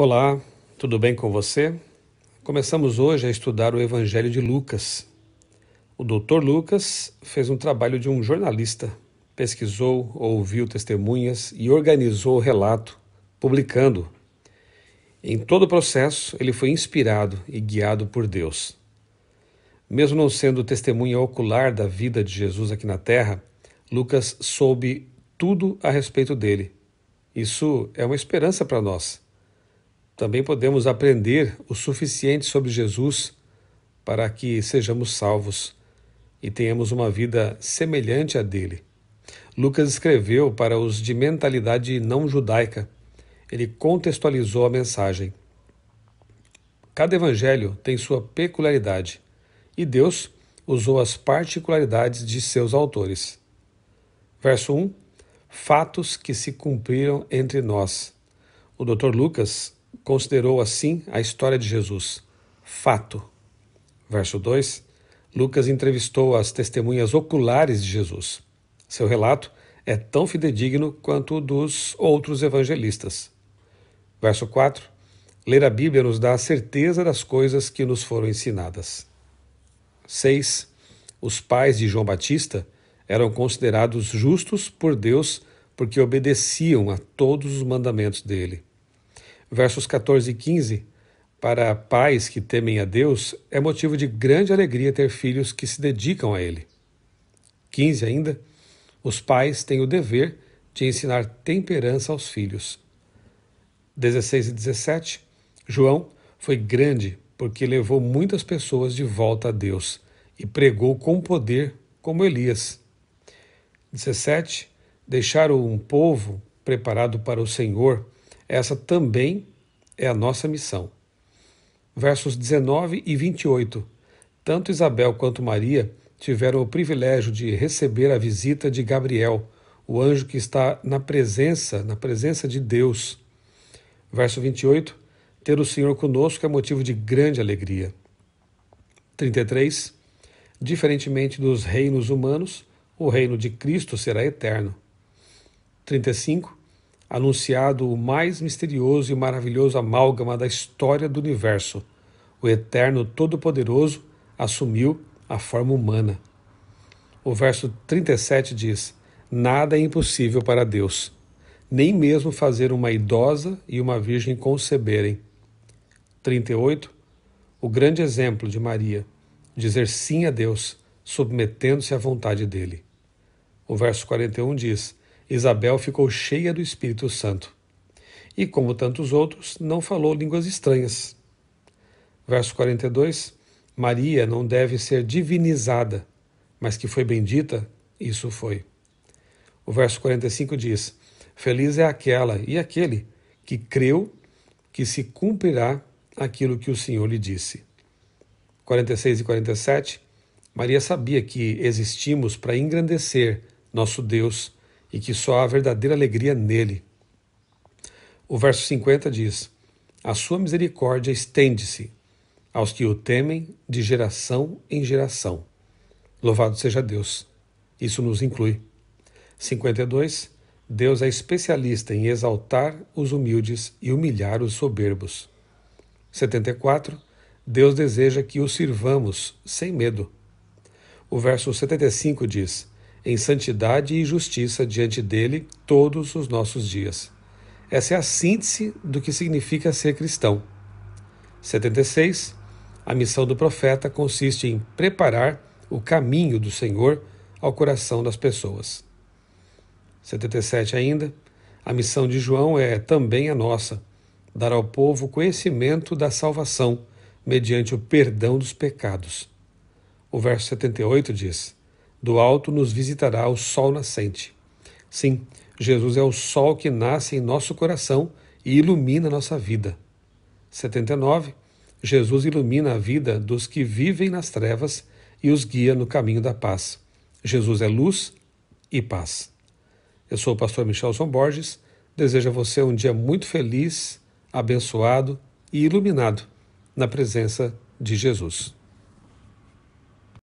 Olá, tudo bem com você? Começamos hoje a estudar o Evangelho de Lucas. O doutor Lucas fez um trabalho de um jornalista, pesquisou, ouviu testemunhas e organizou o relato, publicando. Em todo o processo, ele foi inspirado e guiado por Deus. Mesmo não sendo testemunha ocular da vida de Jesus aqui na terra, Lucas soube tudo a respeito dele. Isso é uma esperança para nós. Também podemos aprender o suficiente sobre Jesus para que sejamos salvos e tenhamos uma vida semelhante à dele. Lucas escreveu para os de mentalidade não judaica. Ele contextualizou a mensagem. Cada evangelho tem sua peculiaridade e Deus usou as particularidades de seus autores. Verso 1: Fatos que se cumpriram entre nós. O Dr. Lucas considerou assim a história de Jesus, fato. Verso 2: Lucas entrevistou as testemunhas oculares de Jesus. Seu relato é tão fidedigno quanto o dos outros evangelistas. Verso 4: Ler a Bíblia nos dá a certeza das coisas que nos foram ensinadas. 6. Os pais de João Batista eram considerados justos por Deus porque obedeciam a todos os mandamentos dele versos 14 e 15, para pais que temem a Deus, é motivo de grande alegria ter filhos que se dedicam a Ele. 15 ainda, os pais têm o dever de ensinar temperança aos filhos. 16 e 17, João foi grande porque levou muitas pessoas de volta a Deus e pregou com poder, como Elias. 17, deixaram um povo preparado para o Senhor essa também é a nossa missão. Versos 19 e 28. Tanto Isabel quanto Maria tiveram o privilégio de receber a visita de Gabriel, o anjo que está na presença, na presença de Deus. Verso 28. Ter o Senhor conosco é motivo de grande alegria. 33. Diferentemente dos reinos humanos, o reino de Cristo será eterno. 35 anunciado o mais misterioso e maravilhoso amálgama da história do universo. O Eterno Todo-Poderoso assumiu a forma humana. O verso 37 diz: Nada é impossível para Deus, nem mesmo fazer uma idosa e uma virgem conceberem. 38. O grande exemplo de Maria, dizer sim a Deus, submetendo-se à vontade dele. O verso 41 diz: Isabel ficou cheia do Espírito Santo. E, como tantos outros, não falou línguas estranhas. Verso 42: Maria não deve ser divinizada, mas que foi bendita, isso foi. O verso 45 diz: Feliz é aquela e aquele que creu que se cumprirá aquilo que o Senhor lhe disse. 46 e 47. Maria sabia que existimos para engrandecer nosso Deus e que só há verdadeira alegria nele. O verso 50 diz: A sua misericórdia estende-se aos que o temem de geração em geração. Louvado seja Deus. Isso nos inclui. 52. Deus é especialista em exaltar os humildes e humilhar os soberbos. 74. Deus deseja que o sirvamos sem medo. O verso 75 diz: em santidade e justiça diante dele todos os nossos dias. Essa é a síntese do que significa ser cristão. 76. A missão do profeta consiste em preparar o caminho do Senhor ao coração das pessoas. 77 ainda. A missão de João é também a nossa, dar ao povo conhecimento da salvação mediante o perdão dos pecados. O verso 78 diz: do alto nos visitará o sol nascente. Sim, Jesus é o sol que nasce em nosso coração e ilumina nossa vida. 79. Jesus ilumina a vida dos que vivem nas trevas e os guia no caminho da paz. Jesus é luz e paz. Eu sou o pastor Michelson Borges. Desejo a você um dia muito feliz, abençoado e iluminado na presença de Jesus.